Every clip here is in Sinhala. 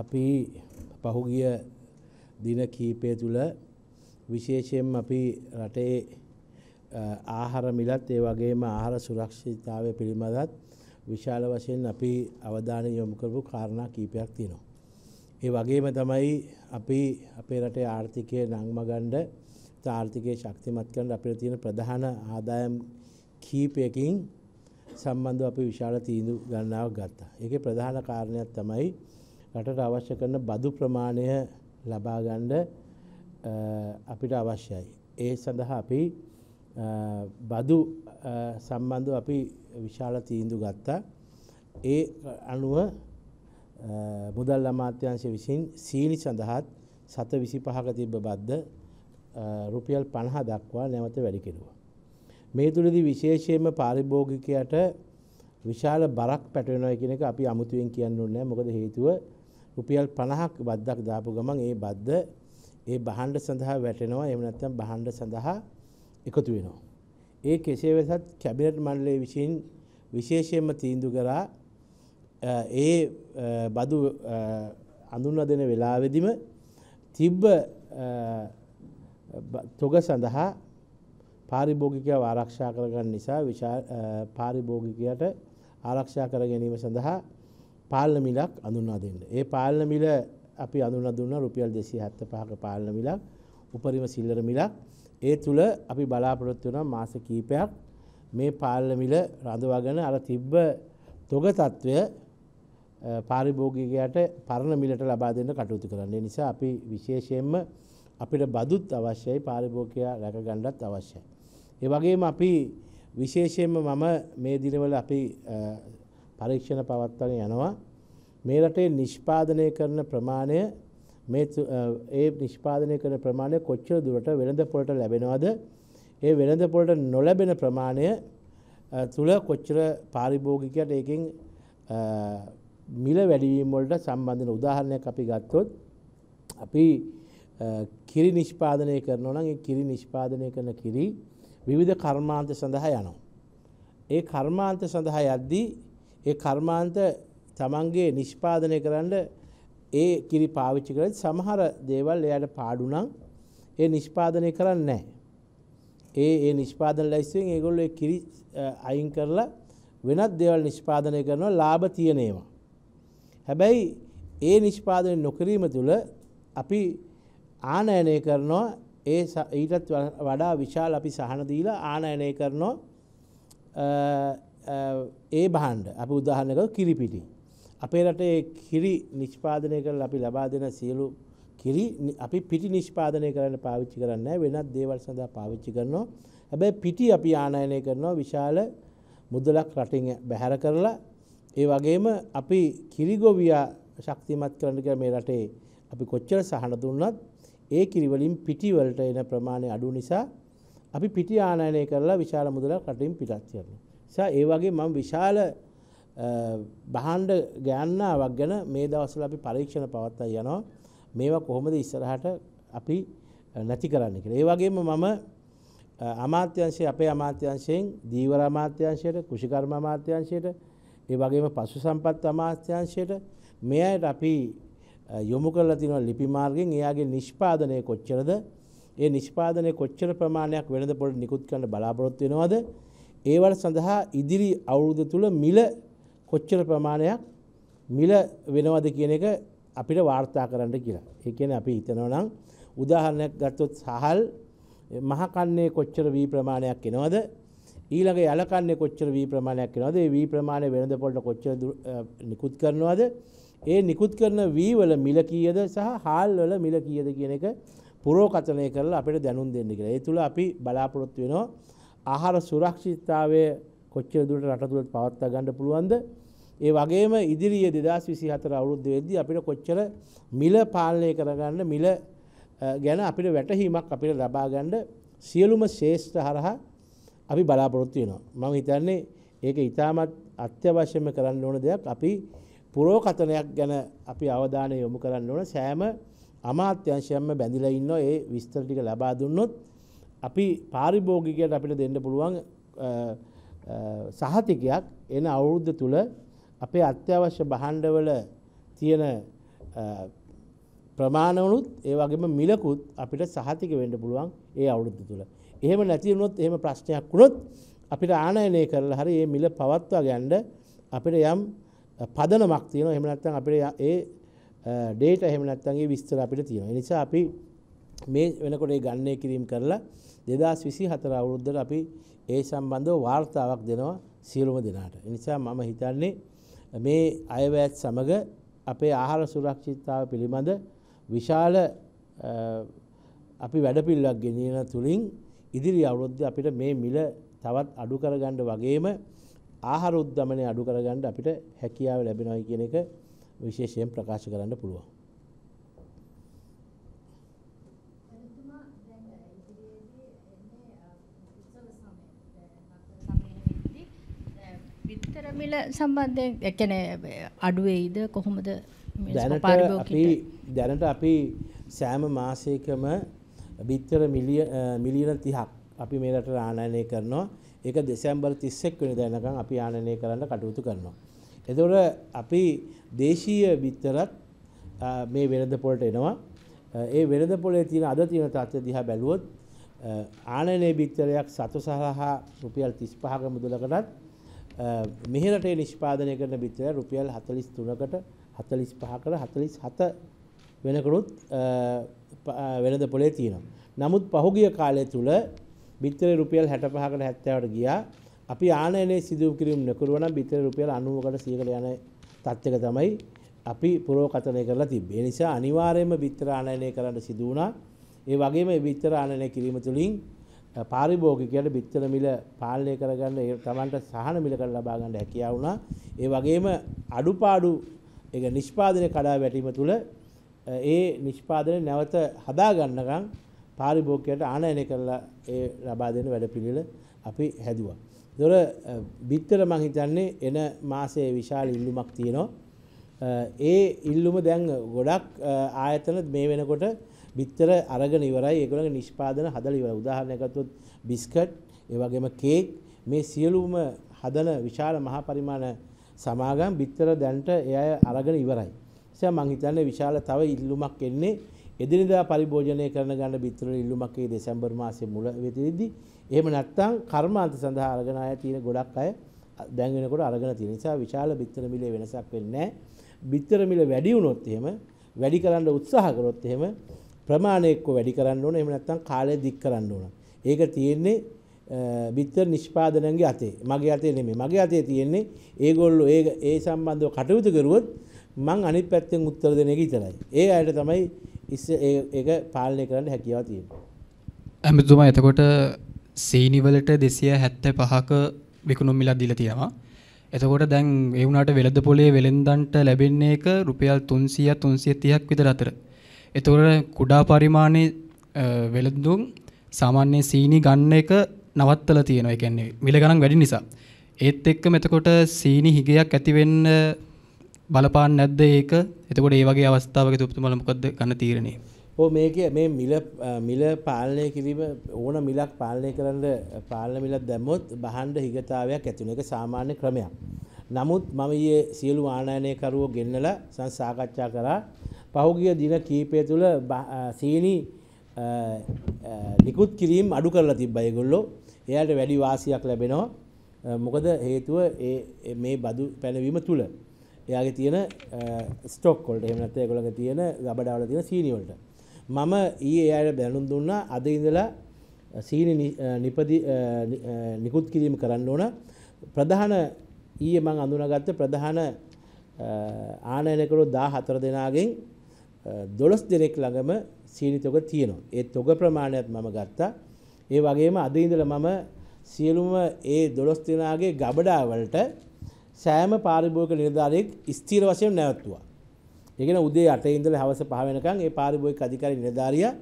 අපි පහුගිය දින කීපය තුළ විශේෂයෙන් අපි රටේ ආහාර මිලත් ඒ වගේම ආහාර සුරක්ෂිතාවය පිළිබඳත් විශාල වශයෙන් අපි අවධානය යොමු කරපු කාරණා කීපයක් තියෙනවා. ඒ වගේම තමයි අපි අපේ රටේ ආර්ථිකය නංමගණ්ඩ ආර්ථිකය ශක්තිමත් කරන්න අපිට තියෙන ප්‍රධාන ආදායම් කීපයකින් සම්බන්ධ අපි විශාල තීන්දු ගන්නාවක් ගත්තා. ඒකේ ප්‍රධාන කාරණයක් තමයි රටට අවශ්‍ය කරන බදු ප්‍රමාණය ලබාගණ්ඩ අපිට අවශ්‍යයි. ඒ සඳහා අපි බදු සම්බන්ධ අපි විශාල තීන්දු ගත්තා. ඒ අනුව මුදල් අමාත්‍යංශය විසින් සීලි සඳහාත් සත විසි පහක තිබ්බ බද්ධ රුපියල් පණහ දක්වා නැවත වැඩිකෙනවා. මේ තුළදි විශේෂයෙන්ම පාරිභෝගිකයට විශාල බරක් පැටවෙනවා කියන එක අපි අමුතුවෙන් කියන්න නෑ මොකද හේතුව රුපියල් 50ක් බද්දක් දාපු ගමන් ඒ බද්ද ඒ බහණ්ඩ සඳහා වැටෙනවා එහෙම නැත්නම් බහණ්ඩ සඳහා එකතු වෙනවා. ඒ කෙසේ වෙතත් කැබිනට් මණ්ඩලය විසින් විශේෂයෙන්ම තීන්දුව කරා ඒ බදු අඳුන්වා දෙන වෙලාවෙදිම තිබ්බ තොග සඳහා පාරිභෝගිකයව ආරක්ෂා කරගන්න නිසා පාරිභෝගිකයට ආරක්ෂා කර ගැනීම සඳහා පාලන මිලක් අඳුන්වා දෙන්න. ඒ පාලන මිල අපි අඳුන දුන්න රුපියල් දෙසි හැත්ත පහක පාලන මිලක් උපරිම සිල්ලර මිලක් ඒ තුළ අපි බලාපොරොත්තු වන මාස කීපයක් මේ පාලන මිල රඳවාගෙන අර තිබ්බ තොග තත්ත්වය පාරිභෝගිකයට පරණ මිලට ලබා දෙන්න කටයුතු කරන්නේ නිසා අපි විශේෂයෙන්ම අපිට බදුත් අවශ්‍යයි පාරිභෝගකයා රැකගණ්ඩත් අවශ්‍යයි. ඒ වගේම අපි විශේෂයෙන්ම මම මේ දිනවල අපි පරීක්ෂණ පවත්වන යනවා. මේ රටේ නිෂ්පාදනය කරන ප්‍රමාණය ඒ නිෂ්පාදනය කරන ප්‍රමාණය කොච්චර දුරට වෙළඳ පොලට ලැබෙනවාද. ඒ වෙළඳ පොලට නොලැබෙන ප්‍රමාණය තුළ කොච්චර පාරිභෝගිකයට ඒකින් මිල වැඩිවීමොල්ට සම්බන්ධන උදාහරණයක් අපි ගත්තොත් අපි කිරි නිෂ්පාදනය කරනවනගේ කිරි නිෂ්පාදනය කරන කිරි විවිධ කර්මාන්ත සඳහා යනවා. ඒ කර්මාන්ත සඳහා යද්දී ඒ කර්මාන්ත තමන්ගේ නිෂ්පාදනය කරන්න ඒ කිරි පාවිච්චි කරත් සමහර දේවල් එයට පාඩුනම් ඒ නිෂ්පාදනය කරන්න නෑ. ඒ ඒ නිෂ්පාදන ලැස්සෙන් ඒගොල්ල කිරි අයින් කරලා වෙනත් දෙවල් නිෂ්පාදනය කරනවා ලාභ තියනේවා. හැබැයි ඒ නිෂ්පාදනය නොකිරීම තුළ අපි ආනයනය කරනවා ඒ ඊටත් වඩා විශාල අපි සහන දීලා ආනයනය කරනවා ඒ බහන්ඩ අප උදාහන්නක කිරිපිටි. අපේ රටේ කිරි නිෂ්පාදනය කළ අපි ලබා දෙන සියලු කිරි අපි පිටි නිෂ්පාදනය කරන්න පාවිච්චි කරන්න වෙනත් දේවල් සඳහා පාවිච්චි කරනවා. හැබැ පිටි අපි ආනයනය කරනවා විශාල මුදලක් රටිං බැහැර කරලා ඒ වගේම අපි කිරිගොවියා ශක්තිමත් කරන්න කර මේ රටේ අපි කොච්චර සහන දුන්නත් ඒ කිරිවලින් පිටිවලට එන ප්‍රමාණය අඩු නිසා අපි පිටි ආනයනය කරලා විශාල මුදලක් රටින් පිටත් කරනවා. නිසා ඒ වගේ මම විශාල බහන්ඩ ගෑන්නාවක් ගැන මේ දවසල අපි පරීක්ෂණ පවත්තා යනවා මේවා කොහොමද ඉස්සරහට අපි නැති කරන්න කියලා. ඒ වගේම මම අමාත්‍යංශයේ අපේ අමාත්‍යංශයෙන් දීවර අමාත්‍යංශයට කුෂිකර්ම අමාත්‍යංශයට ඒ වගේම පශු සම්පත් අමාත්‍යංශයට මේ අයට අපි යොමු කරලා තියෙනවා ලිපි මාර්ගෙන් එයාගේ නිෂ්පාදනය කොච්චරද ඒ නිෂ්පාදනය කොච්චර ප්‍රමාණයක් වෙනද පොඩි නිකුත් කරන්න බලාපොරොත්තු වෙනවද ඒවල සඳහා ඉදිරි අවුරුදු තුළ මිල කොච්චර ප්‍රමාණයක් මිල වෙනවද කියන එක අපිට වාර්තා කරන්න කියලා. එකන අපි හිතනවනම් උදාහරණයක් ගත්තොත් සහල් මහකන්නේ කොච්චර වී ප්‍රමාණයක් එනවද ඊළඟ යලකන්නේ කොච්චර වී ප්‍රමාණයක් එනවද ඒ වී ප්‍රමාණය වෙනද පොල්ට කොච්චර නිකුත් කරනවද ඒ නිකුත් කරන වීවල මිල කීයද සහ හාල්වල මිල කීයද කියන එක පුරෝකථනය කරලා අපිට දැනුම් දෙන්න කියලා. ඒ තුළ අපි බලාපොරොත්තු වෙනවා ආහාර සුරක්ෂිතතාවය කොච්චර දුරට රට තුළ පවත්වා ගන්න පුළුවන්ද ඒ වගේම ඉදිරියේ 2024 අවුරුද්ද වෙද්දී අපිට කොච්චර මිල පාලනය කරගන්න මිල ගැන අපිට වැටහීමක් අපිට ලබා ගන්න සියලුම ශේෂ්ඨ හරහා අපි බලාපොරොත්තු වෙනවා මම හිතන්නේ ඒක ඉතාමත් අත්‍යවශ්‍යම කරන්න ඕන දෙයක් අපි පුරෝකතනයක් ගැන අපි අවධානය යොමු කරන්න ඕන සෑම අමාත්‍යංශයක්ම බැඳිලා ඉන්නවා ඒ විස්තර ටික ලබා දුන්නොත් අපි පාරිභෝගිකයට අපිට දෙන්න පුළුවන් සහතිකයක් එන අවුරුද්ධ තුළ අපේ අත්‍යවශ්‍ය බහණ්ඩවල තියෙන ප්‍රමාණවනුත් ඒ වගේම මිලකුත් අපිට සහතික වෙන්න පුළුවන් ඒ අවුරුද්ධ තුළ. එහෙම නැතිවුණොත් එහෙම ප්‍රශ්නයක් වුණොත් අපිට ආනයනය කරලා හරි ඒ මිල පවත්වා ගැන්ඩ අපිට යම් පදනමක් තියෙන එහෙම නැත්තම් අපිට ඒ ඩේට එහෙම නැත්තන්ගේ විස්තර අපිට තියෙන නිසා අපි මේ වෙනකොට ඒ ගණනය කිරීම කරලා දෙදස් විසි හතර අවුරුද්දට අපි ඒ සම්බන්ධව වාර්තාවක් දෙනවා සියලුම දෙනාට. නිසා මම හිතන්නේ මේ අයවැත් සමඟ අපේ ආහාර සුරක්ෂිතාව පිළිබඳ විශාල අපි වැඩපිල්ලක් ගෙනියන තුළින් ඉදිරි අවුරුද්ධ අපිට මේ මිල තවත් අඩු කරගණ්ඩ වගේම ආහාර උද්ධමනය අඩු කරගණ්ඩ අපිට හැකියාව ලැබෙනයි කියන එක විශේෂයෙන් ප්‍රකාශ කරන්න පුළුවන්. මිල සම්බන්ධයෙන් එකන අඩුවෙයිද කොහොමද දැනට අපි දැනට අපි සෑම මාසයකම බිත්තර මිලියන තිහක් අපි මේරට ආනයනය කරනවා ඒක දෙසැම්බර් තිස්සෙක් වෙන දැනකම් අපි ආනනය කරන්න කටයුතු කරනවා. එතොට අපි දේශීය බිත්තරත් මේ වෙනද පොලට එනවා ඒ වෙනද පොලේ තියෙන අද තියෙන තත්ත්ව දිහා බැලුවොත් ආනනය බිත්තරයක් සතු සහහා රුපියල් තිස් පහක මුදුලකටත් මෙහිරටේ නිෂ්පාදනය කරන බිත්තර රුපියල් හතලිස් තුනකට හතලිස් පහකට හතලිස් හත වෙනකරුත් වෙනද පොලේ තියෙනවා. නමුත් පහුගිය කාලය තුළ බිත්තර රුපියල් හැට පහකට හැත්තවට ගියා අපි ආනයනේ සිදුව කිරීම නකරුවන බිතර රුපියල් අනුවකට සියකට යන තත්්චක තමයි අපි පුරෝකතනය කරලා තිබ නිසා අනිවාරයම බිත්තර ආනයනය කරන්න සිදුවනා ඒ වගේම බිත්තර ආනයනය කිරීම තුළින් පාරිභෝගිකයට බිත්තර මිල පාලනය කරගන්න ඒ තමන්ට සහන මිල කර ලබා ගන්න හැකියාව වුණා. ඒ වගේම අඩුපාඩු ඒක නිෂ්පාදනය කඩා වැටීම තුළ ඒ නිෂ්පාදනය නැවත හදා ගන්නකම් පාරිභෝගිකයට ආනයනය කරලා ඒ ලබා දෙන වැඩපිළිවෙල අපි හැදුවා. ඒතොර බිත්තර මං හිතන්නේ එන මාසයේ විශාල ඉල්ලුමක් තියෙනවා. ඒ ඉල්ලුම දැන් ගොඩක් ආයතන මේ වෙනකොට බිත්තර අරගෙන ඉවරයි ඒගොල්ලන්ගේ නිෂ්පාදන හදලා ඉවරයි. උදාහරණයක් ගත්තොත් බිස්කට්, ඒ වගේම කේක් මේ සියලුම හදන විශාල මහා පරිමාණ සමාගම් බිත්තර දැන්ට ඒ අය අරගෙන ඉවරයි. නිසා මං හිතන්නේ විශාල තව ඉල්ලුමක් එන්නේ එදිනෙදා පරිභෝජනය කරන ගන්න බිත්තර ඉල්ලුමක් ඒ දෙසැම්බර් මාසයේ මුල වෙතෙදි. එහෙම නැත්නම් කර්මාන්ත සඳහා අරගෙන ආය තියෙන ගොඩක් අය දැන් වෙනකොට අරගෙන තියෙන නිසා විශාල බිත්තර මිලේ වෙනසක් වෙන්නේ නැහැ. බිත්තර මිල වැඩි වුණොත් එහෙම වැඩි කරන්න උත්සාහ කරොත් එහෙම ප්‍රමාණයෙක්ව වැඩි කරන්න ඕන එම නැත්තම් කාලය දික් කරන්න ඕන. ඒක තියෙන්නේ බිත්තර නිෂ්පාදනන්ගේ අතේ මගේ අතේ නෙමේ මගේ අතේ තියෙන්නේ ඒගොල්ලෝ ඒ ඒ සම්බන්ධව කටයුතු කරුවොත් මං අනිත් පැත්තෙන් උත්තර දෙන එක විතරයි. ඒ අයට තමයි ඉස්ස ඒක පාලනය කරන්න හැකියාව තියෙන්නේ. ඇමතුමා එතකොට සීනිවලට 275ක විකුණුම් මිලක් දීලා තියෙනවා. එතකොට දැන් ඒ වුණාට වෙළඳ පොලේ වෙළෙන්දන්ට ලැබෙන්නේ එක රුපියල් 300 330ක් විතර අතර. එතකොට කුඩා පරිමාණයේ වෙළඳුන් සාමාන්‍ය සීනි ගන්න එක නවත්තලා තියෙනවා. ඒ කියන්නේ මිල ගණන් වැඩි නිසා. ඒත් එක්කම එතකොට සීනි හිගයක් ඇති වෙන්න බලපාන්නේ නැද්ද ඒක? එතකොට මේ වගේ අවස්ථාවකදී ඔබතුමාලා මොකද්ද ගන්න තීරණේ? ඕ මේක මේ මිල මිල පාලනය කිරීම ඕන මිලක් පාලනය කරන්න පාලන මිලක් දැම්මොත් බහන්ඩ හිගතාවයක් ඇතිවන එක සාමාන්‍ය ක්‍රමයක්. නමුත් මම ඊයේ සියලු ආනයනයකරුවෝ ගෙන්නලා සංසාකච්ඡා කරා පහුගිය දින කීපය තුළ සීනි නිකුත් කිරීම් අඩු කරලා තිබ බයගොල්ලෝ එයාට වැඩි වාසියක් ලැබෙනවා මොකද හේතුව මේ බදු පැනවීම තුළ එයාගේ තියෙන ස්ටොක්කොල්ට එමනත ගොළඟ තියෙන ගබඩාවල තියෙන සීනිවලට මම ඒ අයට බැලුම් දුන්නා අද ඉඳලා සීනි නිපදි නිකුත් කිරීම කරන්න ඕන ප්‍රධාන ඊය මං අඳුනගත්ත ප්‍රධාන ආනයනකරු දා හතර දෙනාගෙන් දොළොස් දෙනෙක් ළඟම සීනි තොග තියෙනවා. ඒ තොග ප්‍රමාණයත් මම ගත්තා. ඒ වගේම අද ඉඳලා මම සියලුම ඒ දොළොස් දෙනාගේ ගබඩාවලට සෑම පාරිභෝගික නිලධාරියෙක් ස්ථිර වශයෙන් නැවතුවා. ඒ කියන්නේ උදේ 8 ඉඳලා හවස 5 වෙනකන් ඒ පාරිභෝගික අධිකාරී නිලධාරියා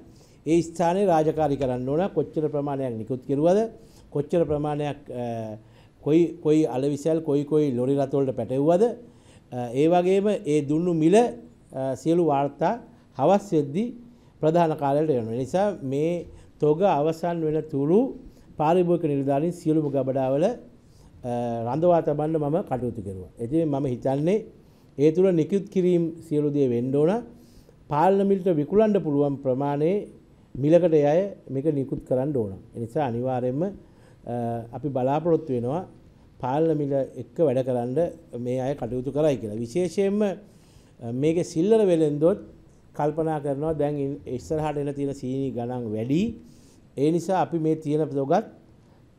ඒ ස්ථානයේ රාජකාරී කරන්න ඕන කොච්චර ප්‍රමාණයක් නිකුත් කෙරුවද කොච්චර ප්‍රමාණයක් කොයි කොයි අලවිසල් කොයි කොයි ලොරි රථවලට පැටවුවද ඒ වගේම ඒ දුන්නු මිල සියලු වාර්තා හවස් වෙද්දී ප්‍රධාන කාලයට යනවා. නිසා මේ තොග අවසන් වෙන තුරු පාරිභෝගික නිලධාරීන් සියලුම ගබඩාවල රඳවා තබන්න මම කටයුතු කෙරුවා. ඉතින් මම හිතන්නේ ඒ තුල නිකුත් කිරීම සියලු දේ වෙන්න ඕන. පාර්ලිමේන්තුවට විකුණන්න පුළුවන් ප්‍රමාණයේ මිලකට යය මේක නිකුත් කරන්න ඕන. ඒ නිසා අනිවාර්යයෙන්ම අපි බලාපොරොත්තු වෙනවා පාලන මිල එක්ක වැඩ කරන්න මේ අය කටයුතු කරයි කියලා. විශේෂයෙන්ම මේක සිල්ලර වෙලෙන්දොත් කල්පනා කරනවා දැන් ඉස්සරහට එන තියෙන සීනි ගණන් වැඩි ඒ නිසා අපි මේ තියෙන දොගත්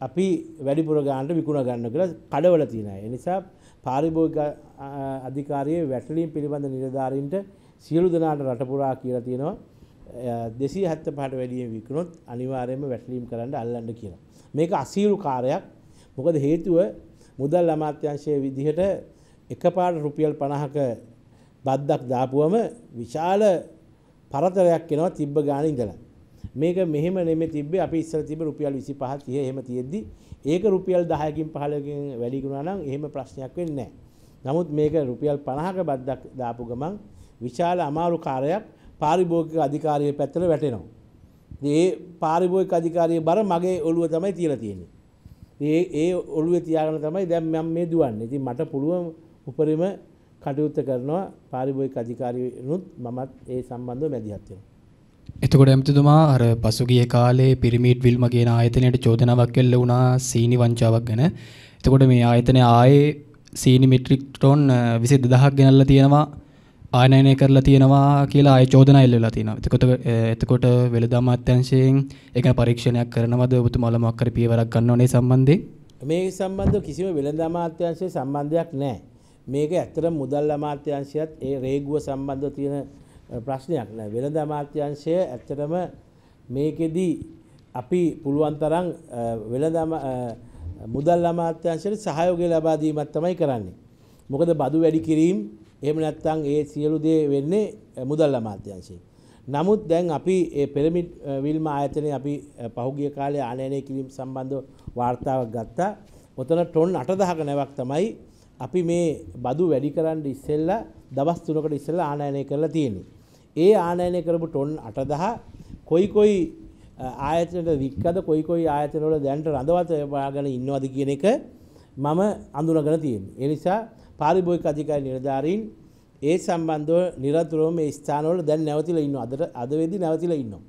අපි වැඩිපුර ගානට විකුණ ගන්න කියලා කඩවල තියෙනවා. ඒ නිසා පාරිභෝගික අධිකාරියේ වැටලීම් පිළිබඳ නිලධාරීන්ට සියලු දෙනාට රට පුරා කියලා තියෙනවා 275ට වැඩියෙන් විකුණොත් අනිවාර්යයෙන්ම වැටලීම් කරන්න අල්ලන්න කියලා. මේක අසීරු කාර්යයක්. මොකද හේතුව මුදල් අමාත්‍යාංශයේ විදිහට එකපාරට රුපියල් 50ක බද්දක් දාපුුවම විශාල පරතරයක් එෙනවා තිබ්බ ගාන ඉඳලා. මේක මෙහම නෙම තිබේ අපි ඉස්සර තිබ රුපියල් විසි පහතිය හෙම තියෙද්දි ඒක රුපියල් දහයකින් පහලකින් වැඩිගුණනම් එහෙම ප්‍රශ්නයක් වෙන්න. නමුත් මේක රුපියල් පණහක බද්දක් දාපු ගමන් විශාල අමාරු කාරයක් පාරිභෝගික අධිකාරය පැත්තල වැටෙනවා. ඒ පාරිභෝගික අධිකාරය බර මගේ ඔළුව තමයි තියලා තියෙන්නේ. ඒ ඒ ඔළුවේ තියාගෙන තමයි දැන් මම මේ දුවන්නේ. ඉතින් මට පුළුවන් උපරිම කටයුත්ත කරනවා පාරිභෝගික අධිකාරීනුත් මමත් ඒ සම්බන්ධව මැදිහත් වෙනවා. එතකොට ඇමතිතුමා අර පසුගිය කාලේ පිරමිඩ් විල්ම කියන ආයතනයට චෝදනාවක් වෙල්ල වුණා සීනි වංචාවක් ගැන. එතකොට මේ ආයතනය ආයේ සීනි මෙට්‍රික් ටොන් 22000ක් ගෙනල්ලා තියෙනවා ආයනයනය කරලා තියෙනවා කියලා ආය චෝදනා එල්ල වෙලා තියෙනවා. එතකොට එතකොට වෙළඳාම් අමාත්‍යාංශයෙන් ඒක පරීක්ෂණයක් කරනවද ඔබතුමාලා මොකක් කර පියවරක් ගන්නවනේ සම්බන්ධයෙන්? මේ සම්බන්ධව කිසිම වෙළඳාම් අමාත්‍යාංශයේ සම්බන්ධයක් නැහැ. මේක ඇත්තට මුදල් අමාත්‍යංශයත් ඒ රේගුව සම්බන්ධ තියෙන ප්‍රශ්නයක් නෑ වෙළඳ අමාත්‍යංශය ඇත්තටම මේකෙදී අපි පුළුවන් තරම් වෙළඳ මුදල් අමාත්‍යංශයට සහයෝගය ලබා දීමක් තමයි කරන්නේ. මොකද බදු වැඩි කිරීම එහෙම නැත්නම් ඒ සියලු දේ වෙන්නේ මුදල් අමාත්‍යංශයෙන්. නමුත් දැන් අපි ඒ පිරමිඩ් විල්ම ආයතනය අපි පහුගිය කාලේ ආනයනය කිරීම සම්බන්ධ වාර්තාවක් ගත්තා. ඔතන ටොන් 8000ක නැවක් තමයි අපි මේ බදු වැඩි කරන්න ඉස්සෙල්ල දවස් තුනකට ඉස්සෙල්ල ආනයනය කරලා තියෙන්නේ. ඒ ආනයනය කරපු ටොන් අටදහ කොයි කොයි ආයතනට වික්කද කොයි කොයි ආයතනවල දැන්ට රඳවත ගෙන ඉන්නවද කියන එක මම අඳුනගෙන තියෙන. ඒ නිසා පාරිභෝගික අධිකාරි නිලධාරීන් ඒ සම්බන්ධව නිරතුරුවම මේ ස්ථානවල දැන් නැවතිලා ඉන්නවා. අදට අද වෙද්දි නැවතිලා ඉන්නවා.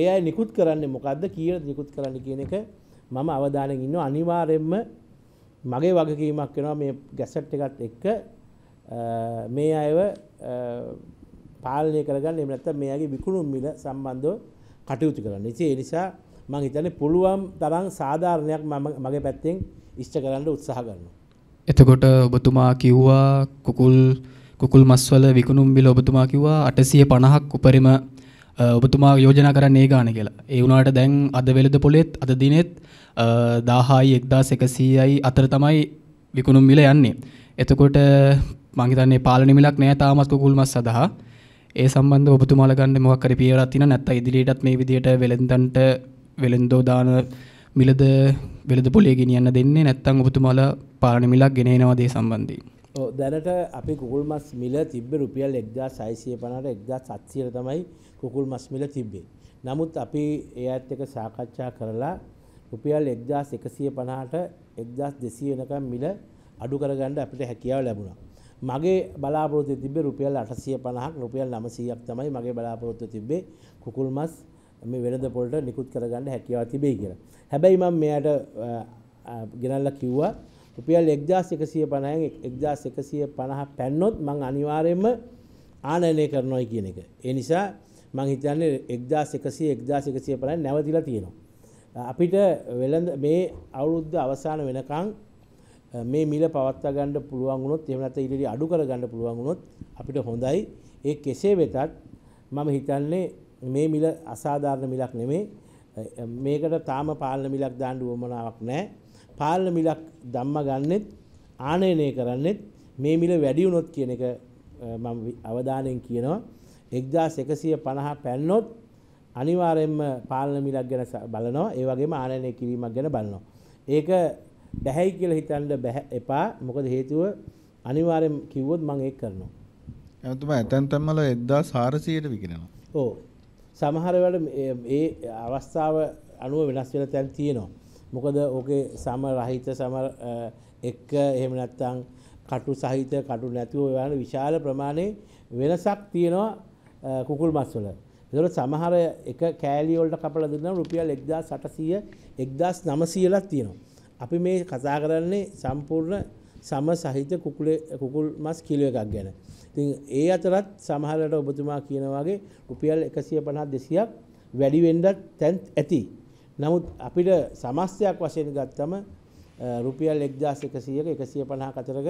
ඒ අය නිකුත් කරන්නේ මොකද්ද කීයට නිකුත් කරන්න කියන එක මම අවධානයෙන් ඉන්නවා. අනිවාර්යයෙන්ම මගේ වගකීමක් වෙනවා මේ ගැසට් එකත් එක්ක මේ අයව පාලනය කරගන්න එමනත්ත මේගේ විකුණුම් මිල සම්බන්ධව කටයුතු කරන්න ඉති එනිසා මං හිතන පුළුවන් තරන් සාධාරණයක් මම මගේ පැත්තෙන් ඉෂ්ට කරන්න උත්සාහ කරන්න. එතකොට ඔබතුමා කිව්වා කුකුල් කුකුල් මස්වල විකුණුම් බිල ඔබතුමා කිව්වා අටසිය පණහක් උපරිම ඔබතුමා යෝජනා කරන්න ඒ ගාන කියලා ඒ වුණට දැන් අද වෙළද පොලෙත් අද දිනෙත් දාහායි එක්දා සැකසීයයි අතර තමයි විකුණුම් මිල යන්නේ එතකොට මංහිතන්නේ පාලන මිලක් නෑ තාමත් කුකුල්මස් සඳහා ඒ සම්බන්ධ ඔබතුමාල ගන්න මොකක් හරි පියවරක් තින නැත්නම් ඉදිරියටත් මේ විදියට වෙළෙන්දන්ට වෙළෙන්දෝ දාන මිලද වෙළඳ පොලේ ගෙනියන්න දෙන්නේ නැත්නම් ඔබතුමාලා පාලන මිලක් ගෙනෙනවද ඒ සම්බන්ධයෙන් දැනට අපි කුකුල් මස් මිල තිබ්බ රුපියල් එක්දා සයිසිය පනට එක්දා සත්සියට තමයි කුකුල් මස් මිල තිබ්බේ. නමුත් අපි ඒ අත් එක සාකච්ඡා කරලා රුපියල් එක්දස් එකසිය පනාට එක්දස් දෙසී වෙනකම් මිල අඩු කරගන්න අපිට හැකියාව ලැබුණා. මගේ බලාපොරොත්තු තිබේ රුපියල් අටසිය පනහක් රුපියල් නමසීයක් තමයි මගේ බලාපොරොත්තු තිබේ කුකුල් මස් මේ වෙනද පොලට නිකුත් කරගන්න හැකියාව තිබේ කියලා. හැබැයි මම මෙයාට ගෙනල්ලා කිව්වා රුපියල් එක්දස් එකසිය පණයෙන් එක්දස් එකසිය පණහ පැන්නොත් මං අනිවාරයෙන්ම ආනයනය කරනොයි කියන එක. ඒ නිසා මං හිතන්නේ එක්දස් එකසිය එක්දස් එකසිය පණයි නැවතිලා තියෙනවා. අපිට වෙළඳ මේ අවුරුද්ධ අවසාන වෙනකං මේ මිල පවත්වා ගන්න පුළුවන් වුණොත් එහෙම නැත්නම් ඊළඟට අඩු කර ගන්න පුළුවන් වුණොත් අපිට හොඳයි. ඒ කෙසේ වෙතත් මම හිතන්නේ මේ මිල අසාධාරණ මිලක් නෙමෙයි. මේකට තාම පාලන මිලක් දාන්න උවමනාවක් නැහැ. පාලන මිලක් දම්ම ගන්නෙත් ආනයනය කරන්නෙත් මේ මිල වැඩියුනොත් කියන එක අවධානයෙන් කියනවා. එක්දා සෙකසිය පණහ පැන්නොත් අනිවාරෙන්ම පාලන මිලක් ගැන බලනවා ඒවගේම ආනයනය කිරීමක් ගැන බලනවා. ඒක බැහැයි කියල හිතන්ට බැහ එපා මොකද හේතුව අනිවාරෙන් කිව්වොත් මං ඒ කරනවා. ඇතුම ඇතැන් තැම්මල එද්දා සාරසයට විකිෙනවා. ඕ සමහරවට ඒ අවස්ථාව අනුව වෙනස් වෙන තැන් තියෙනවා. මොකද ඕකේ සම රහිත සම එක්ක එහෙම නැත්තං කටු සහිත කටු නැතිව යන විශාල ප්‍රමාණය වෙනසක් තියෙනවා කුකුල් මස්වල. එතකොට සමහර එක කෑලි වලට කපලා දෙනවා රුපියල් 1800 1900 ලක් තියෙනවා. අපි මේ කතා කරන්නේ සම්පූර්ණ සම සහිත කුකුලේ කුකුල් මස් කිලෝ එකක් ගැන. ඉතින් ඒ අතරත් සමහරට ඔබතුමා කියන වගේ රුපියල් 150 200ක් වැඩි වෙන්නත් ඇති. නමුත් අපිට සමස්තයක් වශයෙන් ගත්තම රුපියල් එක්දස් එකසියක එකසිය පණහා කතරක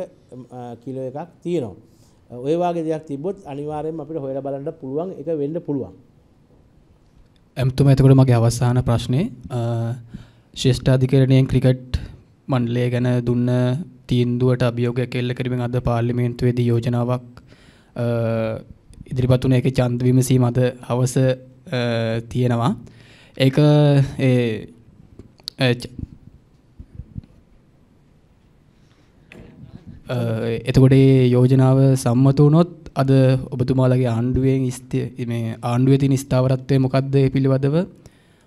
කිලෝ එකක් තියෙනවා. ඔයවාගේ දෙයක් තිබොත් අනිවාරයෙන් අපිට හොයලා බලන්න පුළුවන් එක වෙන්න පුළුවන්. ඇම්තුම එතකොට මගේ අවසාන ප්‍රශ්නේ ශිෂ්ඨාධිකරණයෙන් ක්‍රිකට් මණ්ඩලය ගැන දුන්න තීන්දුවට අභියෝගයක් එල්ල කිරීමෙන් අද පාර්ලිමේන්තුවේදී යෝජනාවක් ඉදිරිපත් වුණ ඒකේ ඡන්ද විමසීම අද හවස තියෙනවා. ඒක ඒ එතකොට ඒ යෝජනාව සම්මත වුණොත් අද ඔබතුමාලගේ ආණ්ඩුවෙන් මේ ආණ්ඩුවේ තියෙන ස්ථාවරත්වය මොකද්ද ඒ පිළිබඳව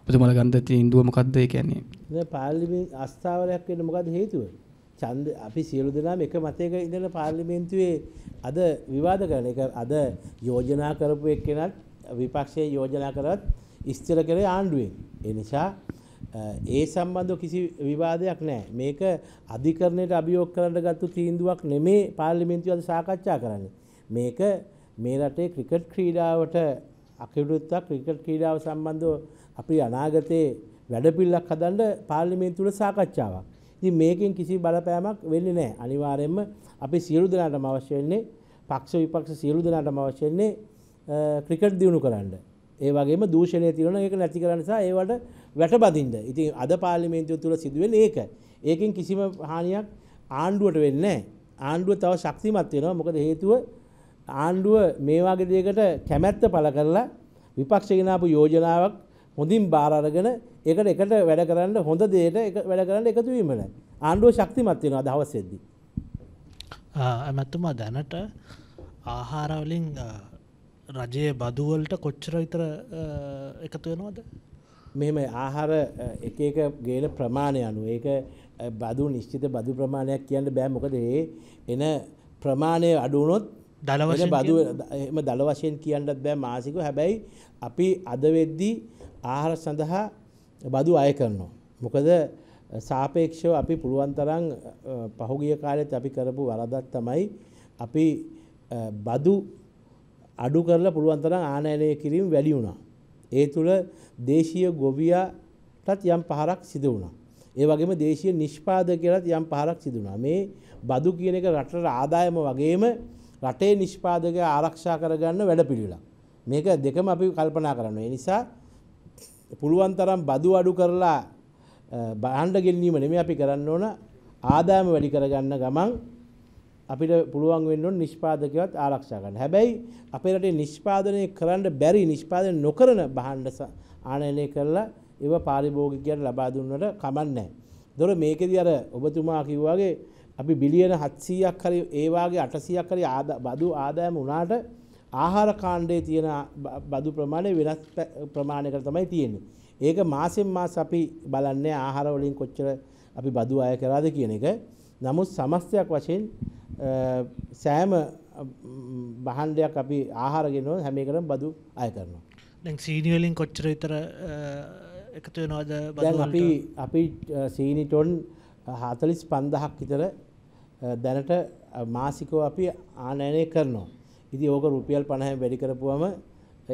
ඔබතුමාලා ගන්න තීන්දුව මොකද්ද ඒ කියන්නේ දැන් පාර්ලිමේන්තු අස්ථාවරයක් වෙන්න මොකද්ද හේතුව ඡන්ද අපි සියලු දෙනාම එක මතයක ඉඳලා පාර්ලිමේන්තුවේ අද විවාද කරන එක අද යෝජනා කරපු එක්කෙනත් විපක්ෂයේ යෝජනා කරවත් ඉස්තර කරේ ආණ්ඩුවෙන්. එනිසා ඒ සම්බන්ධ කිසි විවාදයක් නෑ මේක අධිකරණයට අභියෝග කරන්න ගත්තු තීන්දුවක් නෙමේ පාර්ලිමෙන්තු අද සාකච්ඡා කරන්න. මේක මේ රටේ ක්‍රිකට් ක්‍රීඩාවට අකිවරුත්තක් ක්‍රිකට් ක්‍රීඩාව සම්බන්ධව අපි අනාගතයේ වැඩපිල්ලක් හදන්න පාර්ලිමේන්තුවට සාකච්ඡාවක්. ඉතින් මේකෙන් කිසි බලපෑමක් වෙන්නේ නැහැ. අනිවාර්යයෙන්ම අපි සියලු දෙනාටම අවශ්‍ය වෙන්නේ පක්ෂ විපක්ෂ සියලු දෙනාටම අවශ්‍ය වෙන්නේ ක්‍රිකට් දියුණු කරන්න. ඒවගේම දූෂණය තිරන එක නැති කරනසා ඒවට වැට බදින්ද ඉතින් අද පාලිමේන්තුව තුළ සිදුවෙන් ඒක ඒකින් කිසිම හානියක් ආණ්ඩුවට වෙන්න ආණ්ඩුව තව ශක්තිමත්වයෙනවා මොකද හේතුව ආණ්ඩුව මේවාගේ දේකට කැමැත්ත පල කරලා විපක්ෂගෙනාපු යෝජනාවක් හොඳින් බාරගෙන එකට එකට වැඩ කරන්න හොඳ දේට වැඩ කරන්න එකතුවීමට ආණ්ඩුව ශක්තිමත්වයෙනවා දවස්සෙද්දි. ඇමැත්තුමා දැනට ආහාරවලින් රජයේ බදුවලට කොච්චර විතර එකතු වෙනවාද මෙම ආහාර එක එක ගේන ප්‍රමාණය අනු ඒක බදු නිශ්චිත බදු ප්‍රමාණයක් කියන්න බෑ මොකද ඒ එන ප්‍රමාණය අඩුවනොත් දලවශ බදු එම දළ වශයෙන් කියන්නත් බෑ මාසික හැබැයි අපි අද වෙද්දී ආහාර සඳහා බදු අය කරනවා. මොකද සාපේක්ෂව අපි පුළුවන්තරං පහුගිය කාලෙත් අපි කරපු වරදක් තමයි අපි බදු අඩු කරලා පුළුවන් තරම් ආනයනය කිරීම වැඩි වුණා. ඒ තුළ දේශීය ගොවියාටත් යම් පහරක් සිදු වුණා. ඒ වගේම දේශීය නිෂ්පාදකයලත් යම් පහරක් සිදු වුණා. මේ බදු කියන එක රටට ආදායම වගේම රටේ නිෂ්පාදක ආරක්ෂා කරගන්න වැඩපිළිවෙලක්. මේක දෙකම අපි කල්පනා කරනවා. ඒ නිසා පුළුවන් තරම් බදු අඩු කරලා බාණ්ඩ ගෙන්වීම නෙමෙයි අපි කරන්න ඕන ආදායම වැඩි කරගන්න ගමන් අපිට පුළුවන් වෙන්නුවන් නිෂ්පාදකවත් ආරක්ෂාගන්න හැබැයි අපේරට නිෂ්පාදනය කරන්න බැරි නිෂ්පාදන නොකරන බහන්්ඩස ආනයනය කරලා ඒව පාරිභෝගිකයට ලබාදුන්නට කමන්නෑ. දොර මේකෙද අර ඔබතුමා කිව්වාගේ අපි බිලියන හත්සීයක් කර ඒවාගේ අටසියක් කරි බදු ආදායම වනාට ආහාර කාණ්ඩේ තියෙන බදු ප්‍රමාණය වෙනස් ප්‍රමාණයකර තමයි තියෙන්නේ. ඒක මාසෙන් මාස අපි බලන්නේ ආහාරවලින් කොච්චර අපි බදු අය කරාද කියන එක නමුත් සමස්තයක් වශයෙන් සෑම බහන්ඩයක් අපි ආහාරගෙනව හැම එකටම බදු අය කරනවා. දැන් සීනි වලින් කොච්චර විතර එකතු වෙනවද බදු අපි අපි සීනි ටොන් 45000ක් විතර දැනට මාසිකව අපි ආනයනය කරනවා. ඉතින් ඕක රුපියල් 50 වැඩි කරපුවම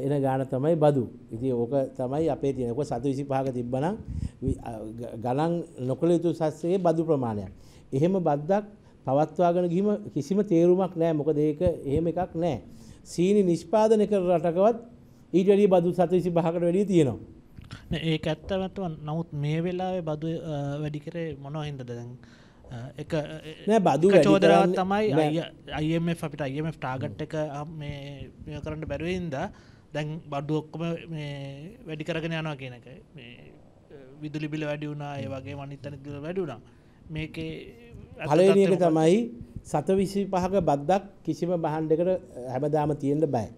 එන ගාන තමයි බදු. ඉතින් ඕක තමයි අපේ තියෙන. ඔක 725ක තිබ්බනම් ගණන් නොකළ යුතු සස්යේ බදු ප්‍රමාණයක්. එහෙම බද්දක් පවත්වාගෙන ගිහිම කිසිම තේරුමක් නෑ මොකද ඒක එහෙම එකක් නෑ. සීනි නිෂ්පාදනය කර රටකවත් ඊට වැඩි බදු සතවිසි පහකට වැඩිය තියෙනවා. ඒ ඇත්තවත්ව නමුත් මේ වෙලාවේ බදු වැඩි කරේ මොනව හින්දද දැන් එක නෑ බදු චෝදරාව තමයි අයම අපිට අයම ටාගට් එක මේ කරන්න බැරුවයින්ද දැන් බඩ්ඩු ඔක්කොම වැඩි කරගෙන යනවා කියනක විදුලිබිල වැඩි වුණා ඒ වගේ මනිත්තන දිල වැඩි වුණා මේක පලනියක තමයි සත විසි පහක බද්දක් කිසිම බහන්්ඩකට හැබදාම තියෙන්ට බෑ.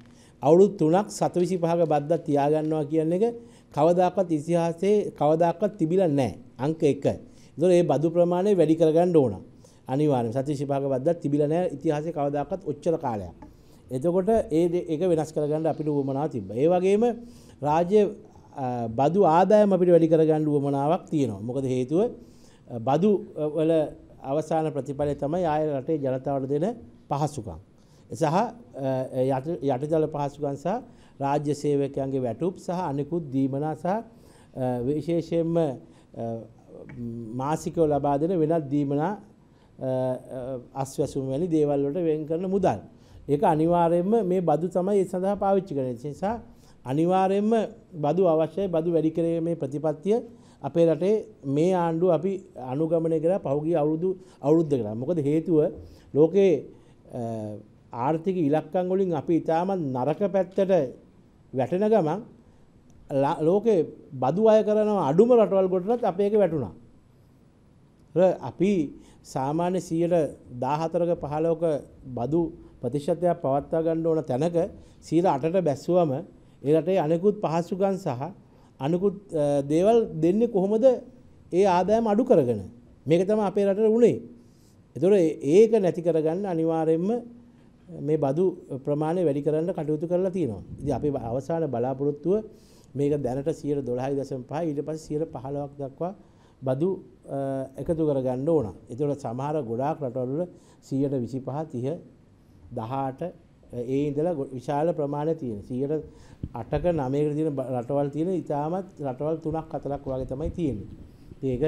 අවුරුත් තුනක් සතවිසි පහක බද්ද තියාගන්නවා කියන්න එක කවදක්වත් ඉසිහාසේ කවදක්වත් තිබිල නෑ අංක එක දොර ඒ බදු ප්‍රමාණය වැඩි කරගන්න ඕන අනිවාන සතිශිපාක බද්ද තිබිලනෑ ඉතිහාස කවදක්වත් ඔච්චර කාලයක්. එතකොට ඒ එක වෙනස් කරගන්න අපිට වුවමනා තිබ. ඒ වගේම රාජ්‍ය බදු ආදායම අපිට වැඩි කරගන්න වුවමනාවක් තියෙනවා මොකද හේතුව බදු වල අවසාන ප්‍රතිඵලය තමයි ආය රටේ ජනතාවට දෙන පහසුකම්. සහ යටජල පහසුකම් සහ රාජ්‍ය සේවකයන්ගේ වැටුප් සහ අනෙකුත් දීමනා සහ විශේෂයෙන්ම මාසිකව ලබා දෙන වෙනත් දීමනා අස්වැසුම් වැනි දේවල් වලට වෙන් කරන මුදල්. ඒක අනිවාර්යයෙන්ම මේ බදු තමයි ඒ සඳහා පාවිච්චි කරන්නේ. ඒ නිසා අනිවාර්යයෙන්ම බදු අවශ්‍යයි බදු වැඩි කිරීමේ ප්‍රතිපත්තිය අපේ රටේ මේ ආණ්ඩුව අපි අනුගමනය කර පහුගිය අවුරුදු අවුරුද්ධ කර මොකද හේතුව ලෝකයේ ආර්ථික ඉලක්කංගොලින් අපි ඉතාමත් නරක පැත්තට වැටෙන ගමන් ලෝකෙ බදු අය කරනවා අඩුම රටවල් ගොටනත් අපේක වැටුණා. අපි සාමාන්‍ය සියයට දාහතරක පහලෝක බදු ප්‍රතිශතයක් පවත්වා ගණ්ඩ ඕන තැනක සීර අටට බැස්සුවම එරටේ අනෙකුත් පහසුගන් සහ අනිකුත් දේවල් දෙන්නේ කොහොමද ඒ ආදායම අඩු කරගෙන මේක තම අපේ රට වුණේ එතුොර ඒක නැති කරගන්න අනිවාරයෙන්ම මේ බදු ප්‍රමාණය වැඩි කරන්න කටයුතු කරලා තියෙනවා ඉති අපි අවසාන බලාපොරොත්තුව මේක දැනට සියර දොළහයි දසම් පහ ඉට පස සියර පහලවක් දක්වා බදු එකතු කරගන්න ඕන එතුොට සමහර ගොඩාක් රටවල්ල සියයට විසි පහ තිය දහාට ඒ ඉඳලා විශාල ප්‍රමාණය තියෙන සියට අටක නමයකට තියෙන රටවල් තියෙන ඉතාමත් රටවල් තුනක් අතරක් වගේ තමයි තියෙන්නේ ඒක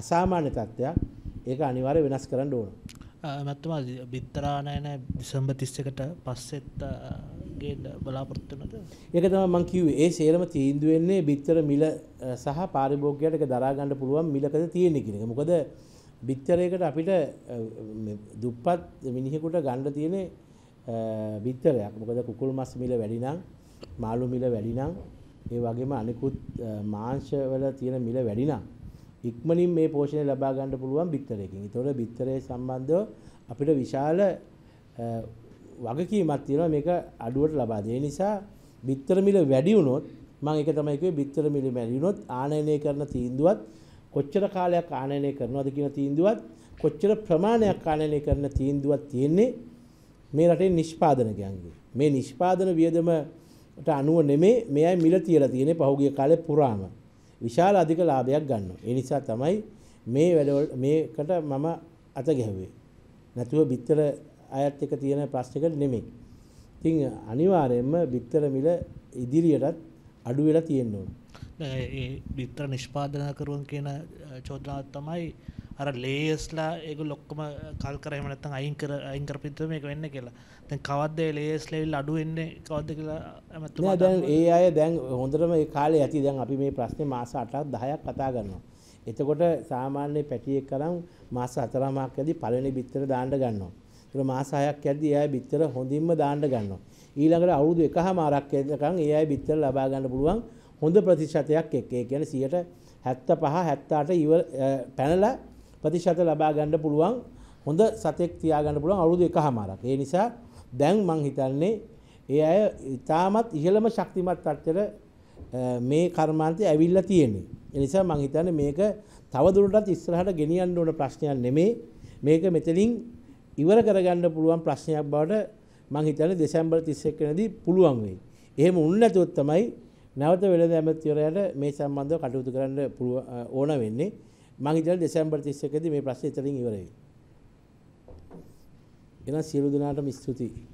අසාමාන්‍ය තත්ත්වයක් ඒක අනිවාර්ය වෙනස් කරන්න ඕන මැත්තමා බිත්තරානයන දිසම්බ තිස්සකට පස්සෙත් ගේ බලාපොරත්තුනද ඒක තම මං කිව් ඒ සේරම තීන්දුවෙන්නේ බිත්තර මිල සහ පාරිභෝගයට දරාගන්න පුළුවන් මිලකද තියෙන කිරක මොකද බිත්තරයකට අපිට දුප්පත් මිනිහෙකුට ගණ්ඩ තියනේ බිත්තරයක් මොකද කුකුල් මස් මිල වැඩිනම් මාළු මිල වැඩිනම් ඒ වගේම අනිකුත් මාංශවල තියෙන මිල වැඩිනම් ඉක්මනින් මේ පෝෂණය ලබා ගන්න පුළුවන් බිත්තරයකින්. ඒතකොට බිත්තරයේ සම්බන්ධව අපිට විශාල වගකීමක් තියෙනවා මේක අඩුවට ලබා දෙන නිසා බිත්තර මිල වැඩි වුණොත් මම ඒක තමයි කිව්වේ බිත්තර මිල වැඩි වුණොත් ආනයනය කරන තීන්දුවත් කොච්චර කාලයක් ආනයනය කරනවද කියන තීන්දුවත් කොච්චර ප්‍රමාණයක් ආනයනය කරන තීන්දුවක් තියෙන්නේ මේ රටේ නිෂ්පාදනකයන්ගේ. මේ නිෂ්පාදන වියදමට අනුව නෙමේ මෙයයි මිල තියලා තියෙන්නේ පහුගිය කාලේ පුරාම. විශාල අධික ලාභයක් ගන්නවා. ඒ නිසා තමයි මේ වැඩවල මේකට මම අත ගැහුවේ. නැතුව බිත්තර අයත් එක තියෙන ප්‍රශ්නයකට නෙමෙයි. ඉතින් අනිවාර්යයෙන්ම බිත්තර මිල ඉදිරියටත් අඩු වෙලා තියෙන්න ඕන. ඒ බිත්තර නිෂ්පාදනය කරුවන් කියන චෝදනාව තමයි අර ලේස්ලා ඒක ලොක්කම කල් කරහම නැත්තම් අයින් කර අයින් කරපිටුව මේක වෙන්න කියලා. දැන් කවද්ද ලේස් ලෙවල් අඩු වෙන්නේ කවද්ද කියලා ඇමතුමා දැන් ඒ අය දැන් හොඳටම ඒ කාලේ ඇති දැන් අපි මේ ප්‍රශ්නේ මාස 8ක් 10ක් කතා කරනවා. එතකොට සාමාන්‍ය පැටියෙක් කරන් මාස 4 මාක් යද්දී පළවෙනි බිත්තර දාන්න ගන්නවා. ඒක මාස 6ක් යද්දී ඒ අය බිත්තර හොඳින්ම දාන්න ගන්නවා. ඊළඟට අවුරුදු එකහමාරක් යනකම් ඒ අය බිත්තර ලබා ගන්න පුළුවන් හොඳ ප්‍රතිශතයක් එක්ක. ඒ කියන්නේ 100ට 75 78 ඉවර පැනලා ප්‍රතිශත ලබා ගන්න පුළුවන් හොඳ සතෙක් තියාගන්න පුළුවන් අවුරුදු එකහමාරක්. ඒ නිසා දැන් මං හිතන්නේ ඒ අය ඉතාමත් ඉහළම ශක්තිමත් තත්ත්වයට මේ කර්මාන්තය ඇවිල්ලා තියෙන්නේ. ඒ නිසා මං හිතන්නේ මේක තවදුරටත් ඉස්සරහට ගෙනියන්න ඕන ප්‍රශ්නයක් නෙමේ. මේක මෙතනින් ඉවර කරගන්න පුළුවන් ප්‍රශ්නයක් බවට මං හිතන්නේ දෙසැම්බර් 31 වෙනිදී පුළුවන් වෙයි. එහෙම වුණ නැතුව තමයි නැවත වෙළඳ ඇමතිවරයාට මේ සම්බන්ධව කටයුතු කරන්න ඕන වෙන්නේ. මං ඉතල දෙසැම්බර් 31 දී මේ ප්‍රශ්නේ එතනින් ඉවර වෙයි. එහෙනම් සියලු දෙනාටම ස්තුතියි.